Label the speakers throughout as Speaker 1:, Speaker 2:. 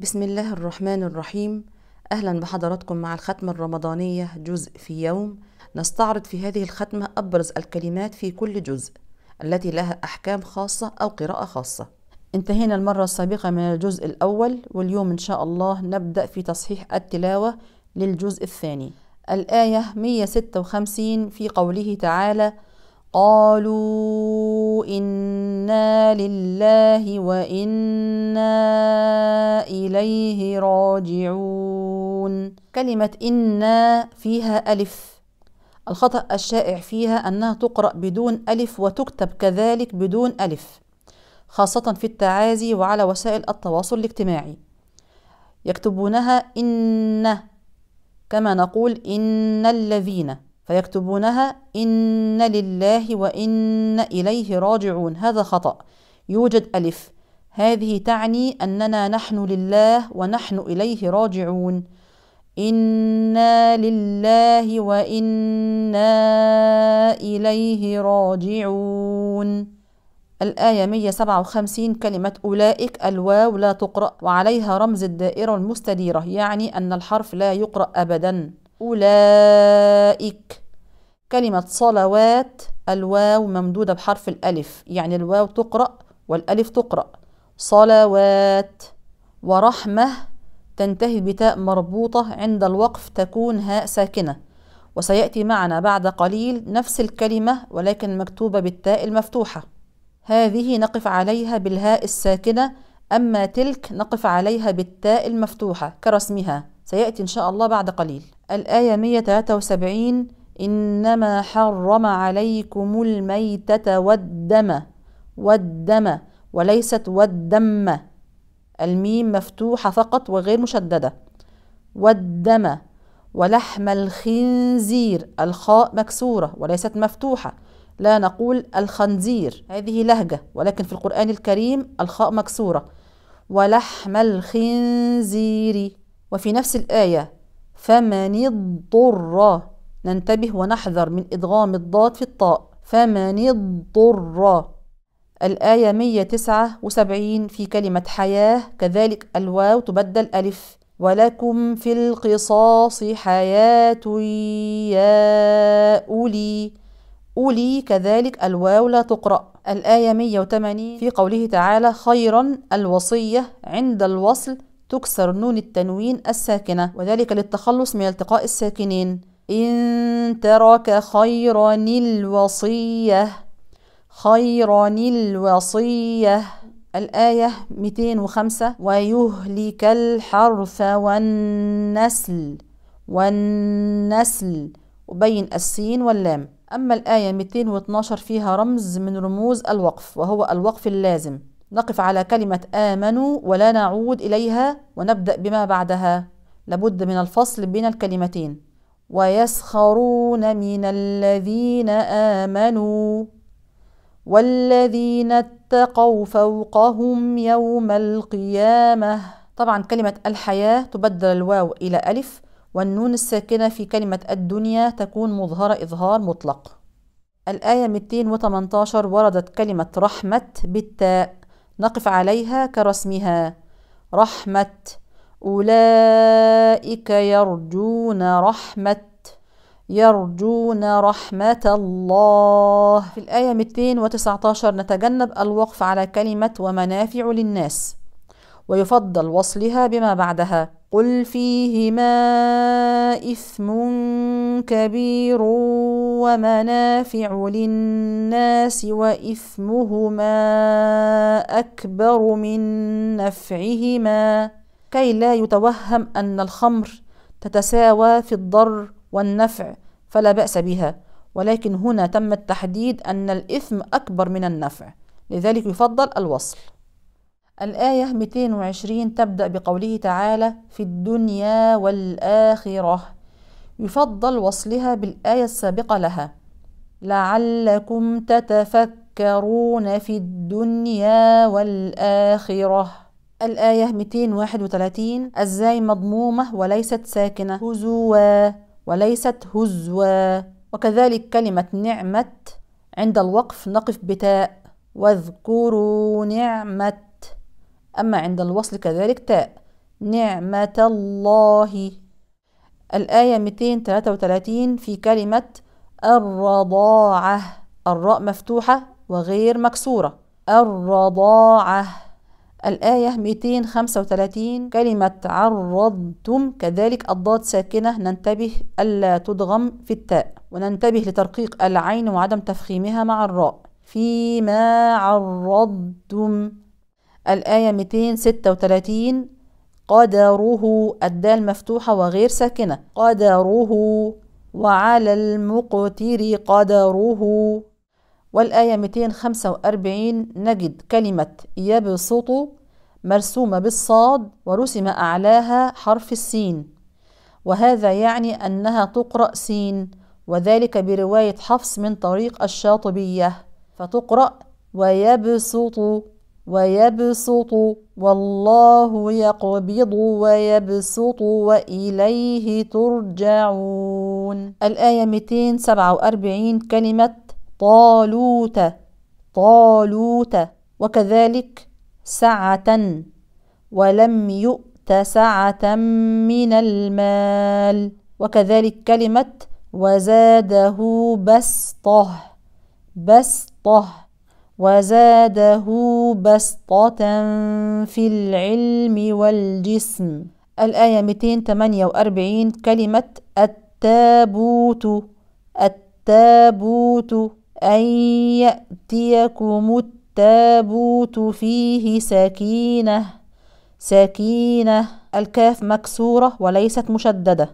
Speaker 1: بسم الله الرحمن الرحيم أهلا بحضراتكم مع الختمة الرمضانية جزء في يوم نستعرض في هذه الختمة أبرز الكلمات في كل جزء التي لها أحكام خاصة أو قراءة خاصة انتهينا المرة السابقة من الجزء الأول واليوم إن شاء الله نبدأ في تصحيح التلاوة للجزء الثاني الآية 156 في قوله تعالى قالوا انا لله وانا اليه راجعون كلمه انا فيها الف الخطا الشائع فيها انها تقرا بدون الف وتكتب كذلك بدون الف خاصه في التعازي وعلى وسائل التواصل الاجتماعي يكتبونها ان كما نقول ان الذين فيكتبونها إن لله وإن إليه راجعون هذا خطأ يوجد ألف هذه تعني أننا نحن لله ونحن إليه راجعون إنا لله وإنا إليه راجعون الآية 157 كلمة أولئك الواو لا تقرأ وعليها رمز الدائرة المستديرة يعني أن الحرف لا يقرأ أبدا أولئك كلمة صلوات الواو ممدودة بحرف الألف يعني الواو تقرأ والألف تقرأ صلوات ورحمة تنتهي بتاء مربوطة عند الوقف تكون هاء ساكنة وسيأتي معنا بعد قليل نفس الكلمة ولكن مكتوبة بالتاء المفتوحة هذه نقف عليها بالهاء الساكنة أما تلك نقف عليها بالتاء المفتوحة كرسمها سيأتي إن شاء الله بعد قليل الآية 173 إنما حرم عليكم الميتة والدم والدم وليست والدم الميم مفتوحة فقط وغير مشددة والدم ولحم الخنزير الخاء مكسورة وليست مفتوحة لا نقول الخنزير هذه لهجة ولكن في القرآن الكريم الخاء مكسورة ولحم الخنزير وفي نفس الآية فمن اضطر ننتبه ونحذر من إدغام الضاد في الطاء فمن الضر الآية 179 في كلمة حياة كذلك الواو تبدل ألف ولكم في القصاص حياة يا أولي أولي كذلك الواو لا تقرأ الآية 180 في قوله تعالى خيرا الوصية عند الوصل تكسر نون التنوين الساكنة وذلك للتخلص من التقاء الساكنين إن ترك خيرا الوصية خيرا الوصية الآية 205 ويهلك الحرث والنسل والنسل وبين السين واللام أما الآية 212 فيها رمز من رموز الوقف وهو الوقف اللازم نقف على كلمة آمنوا ولا نعود إليها ونبدأ بما بعدها لابد من الفصل بين الكلمتين ويسخرون من الذين امنوا والذين اتقوا فوقهم يوم القيامه طبعا كلمه الحياه تبدل الواو الى الف والنون الساكنه في كلمه الدنيا تكون مظهره اظهار مطلق الايه 218 وردت كلمه رحمه بالتاء نقف عليها كرسمها رحمه أولئك يرجون رحمة يرجون رحمة الله في الآية 219 نتجنب الوقف على كلمة ومنافع للناس ويفضل وصلها بما بعدها قل فيهما إثم كبير ومنافع للناس وإثمهما أكبر من نفعهما كي لا يتوهم أن الخمر تتساوى في الضر والنفع فلا بأس بها ولكن هنا تم التحديد أن الإثم أكبر من النفع لذلك يفضل الوصل الآية 220 تبدأ بقوله تعالى في الدنيا والآخرة يفضل وصلها بالآية السابقة لها لعلكم تتفكرون في الدنيا والآخرة الآية 231 الزاي مضمومة وليست ساكنة هزوا وليست هزوا وكذلك كلمة نعمة عند الوقف نقف بتاء واذكروا نعمة أما عند الوصل كذلك تاء نعمة الله الآية 233 في كلمة الرضاعة الراء مفتوحة وغير مكسورة الرضاعة الآية 235 كلمة عرضتم كذلك الضاد ساكنة ننتبه ألا تدغم في التاء وننتبه لترقيق العين وعدم تفخيمها مع الراء فيما عرضتم الآية 236 قدره الدال مفتوحة وغير ساكنة قدره وعلى المقتر قدره والآية 245 نجد كلمة يبسط مرسومة بالصاد ورسم أعلاها حرف السين وهذا يعني أنها تقرأ سين وذلك برواية حفص من طريق الشاطبية فتقرأ ويبسط ويبسط والله يقبض ويبسط وإليه ترجعون الآية 247 كلمة طالوت طالوت وكذلك سعة ولم يؤت سعة من المال وكذلك كلمة وزاده بسطه بسطه وزاده بسطة في العلم والجسم الآية 248 كلمة التابوت التابوت أن يأتيكم التابوت فيه سكينة سكينة الكاف مكسورة وليست مشددة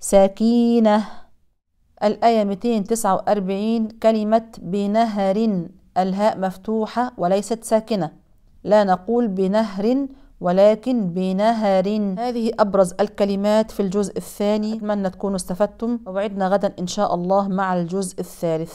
Speaker 1: سكينة الآية 249 كلمة بنهر الهاء مفتوحة وليست ساكنة لا نقول بنهر ولكن بنهر هذه أبرز الكلمات في الجزء الثاني أتمنى تكونوا استفدتم وبعدنا غدا إن شاء الله مع الجزء الثالث